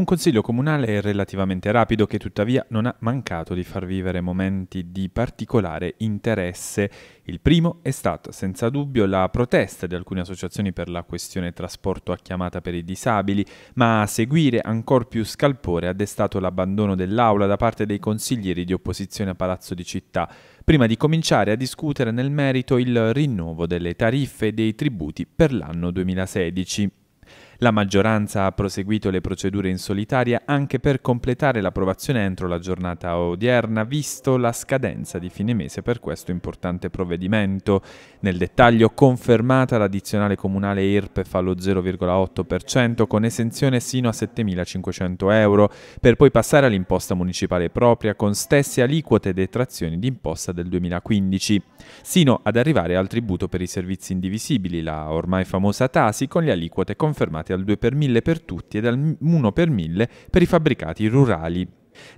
Un consiglio comunale relativamente rapido che tuttavia non ha mancato di far vivere momenti di particolare interesse. Il primo è stato senza dubbio la protesta di alcune associazioni per la questione trasporto a chiamata per i disabili, ma a seguire ancor più scalpore ha destato l'abbandono dell'aula da parte dei consiglieri di opposizione a Palazzo di Città, prima di cominciare a discutere nel merito il rinnovo delle tariffe e dei tributi per l'anno 2016. La maggioranza ha proseguito le procedure in solitaria anche per completare l'approvazione entro la giornata odierna, visto la scadenza di fine mese per questo importante provvedimento. Nel dettaglio confermata l'addizionale comunale IRPEF allo 0,8% con esenzione sino a 7.500 euro, per poi passare all'imposta municipale propria con stesse aliquote e detrazioni d'imposta del 2015, sino ad arrivare al tributo per i servizi indivisibili, la ormai famosa Tasi, con le aliquote confermate rilevanti dal 2 per 1000 per tutti e al 1 per 1000 per i fabbricati rurali.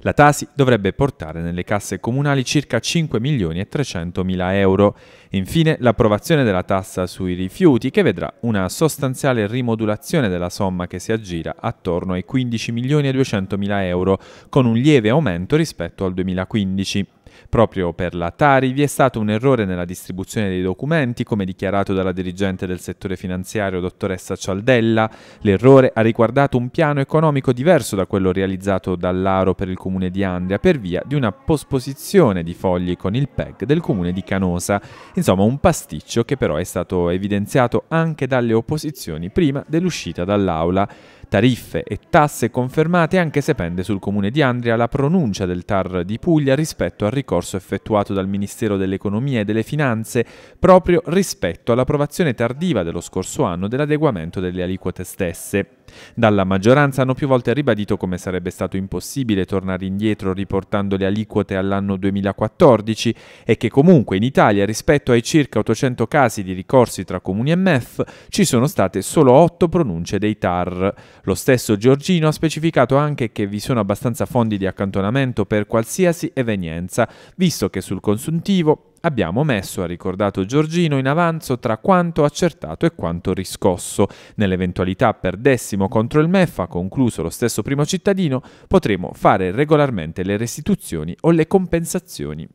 La Tasi dovrebbe portare nelle casse comunali circa 5 milioni e 300 mila euro. Infine l'approvazione della tassa sui rifiuti che vedrà una sostanziale rimodulazione della somma che si aggira attorno ai 15 milioni e 200 mila euro con un lieve aumento rispetto al 2015. Proprio per la Tari vi è stato un errore nella distribuzione dei documenti, come dichiarato dalla dirigente del settore finanziario, dottoressa Cialdella. L'errore ha riguardato un piano economico diverso da quello realizzato dall'Aro per il comune di Andria per via di una posposizione di fogli con il PEG del comune di Canosa. Insomma, un pasticcio che però è stato evidenziato anche dalle opposizioni prima dell'uscita dall'aula tariffe e tasse confermate anche se pende sul comune di Andria la pronuncia del TAR di Puglia rispetto al ricorso effettuato dal Ministero dell'Economia e delle Finanze proprio rispetto all'approvazione tardiva dello scorso anno dell'adeguamento delle aliquote stesse. Dalla maggioranza hanno più volte ribadito come sarebbe stato impossibile tornare indietro riportando le aliquote all'anno 2014 e che comunque in Italia rispetto ai circa 800 casi di ricorsi tra comuni e MEF ci sono state solo 8 pronunce dei TAR. Lo stesso Giorgino ha specificato anche che vi sono abbastanza fondi di accantonamento per qualsiasi evenienza, visto che sul consuntivo Abbiamo messo, ha ricordato Giorgino, in avanzo tra quanto accertato e quanto riscosso. Nell'eventualità perdessimo contro il MEF, ha concluso lo stesso primo cittadino, potremo fare regolarmente le restituzioni o le compensazioni